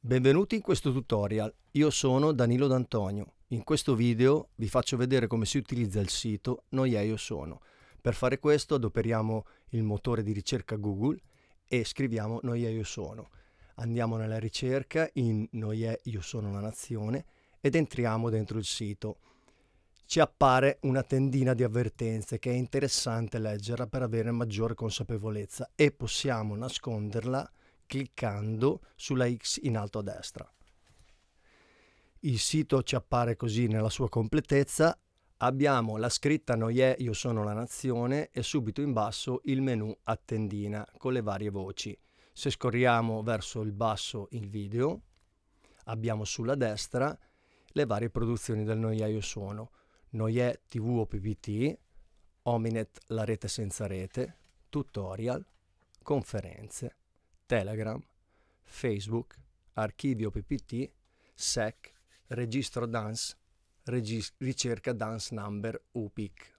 Benvenuti in questo tutorial, io sono Danilo D'Antonio. In questo video vi faccio vedere come si utilizza il sito Io Sono. Per fare questo adoperiamo il motore di ricerca Google e scriviamo Io Sono. Andiamo nella ricerca in Noie Io Sono la Nazione ed entriamo dentro il sito. Ci appare una tendina di avvertenze che è interessante leggerla per avere maggiore consapevolezza e possiamo nasconderla cliccando sulla X in alto a destra. Il sito ci appare così nella sua completezza. Abbiamo la scritta Noie, io sono la nazione e subito in basso il menu attendina con le varie voci. Se scorriamo verso il basso il video, abbiamo sulla destra le varie produzioni del io sono Noie TV o PPT, Ominet la rete senza rete, tutorial, conferenze Telegram, Facebook, Archivio PPT, SEC, Registro Dance, regis- Ricerca Dance Number UPIC.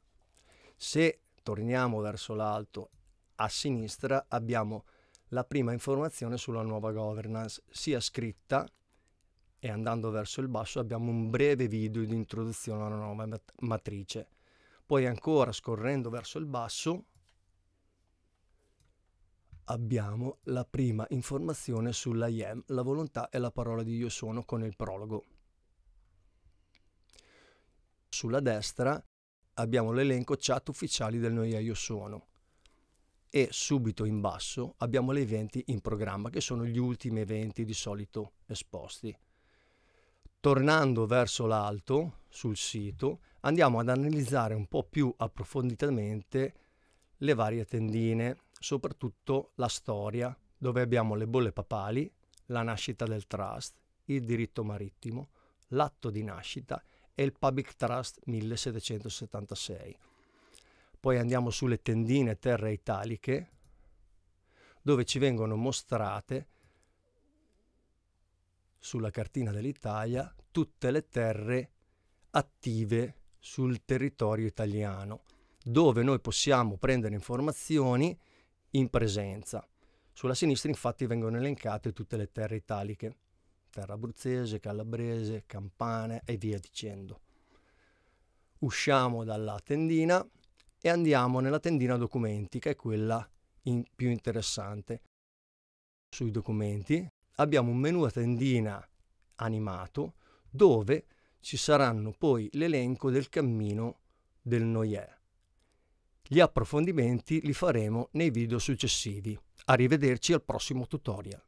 Se torniamo verso l'alto, a sinistra abbiamo la prima informazione sulla nuova governance, sia scritta e andando verso il basso abbiamo un breve video di introduzione alla nuova matrice. Poi ancora scorrendo verso il basso abbiamo la prima informazione sulla IEM, la volontà e la parola di Io sono con il prologo. Sulla destra abbiamo l'elenco chat ufficiali del Noia Io Sono e subito in basso abbiamo gli eventi in programma che sono gli ultimi eventi di solito esposti. Tornando verso l'alto sul sito andiamo ad analizzare un po' più approfonditamente le varie tendine soprattutto la storia, dove abbiamo le bolle papali, la nascita del trust, il diritto marittimo, l'atto di nascita e il Public Trust 1776. Poi andiamo sulle tendine terre italiche, dove ci vengono mostrate sulla cartina dell'Italia tutte le terre attive sul territorio italiano, dove noi possiamo prendere informazioni in presenza. Sulla sinistra infatti vengono elencate tutte le terre italiche, terra abruzzese, calabrese, campane e via dicendo. Usciamo dalla tendina e andiamo nella tendina documenti, che è quella in più interessante. Sui documenti abbiamo un menu a tendina animato dove ci saranno poi l'elenco del cammino del Noyer. Gli approfondimenti li faremo nei video successivi. Arrivederci al prossimo tutorial.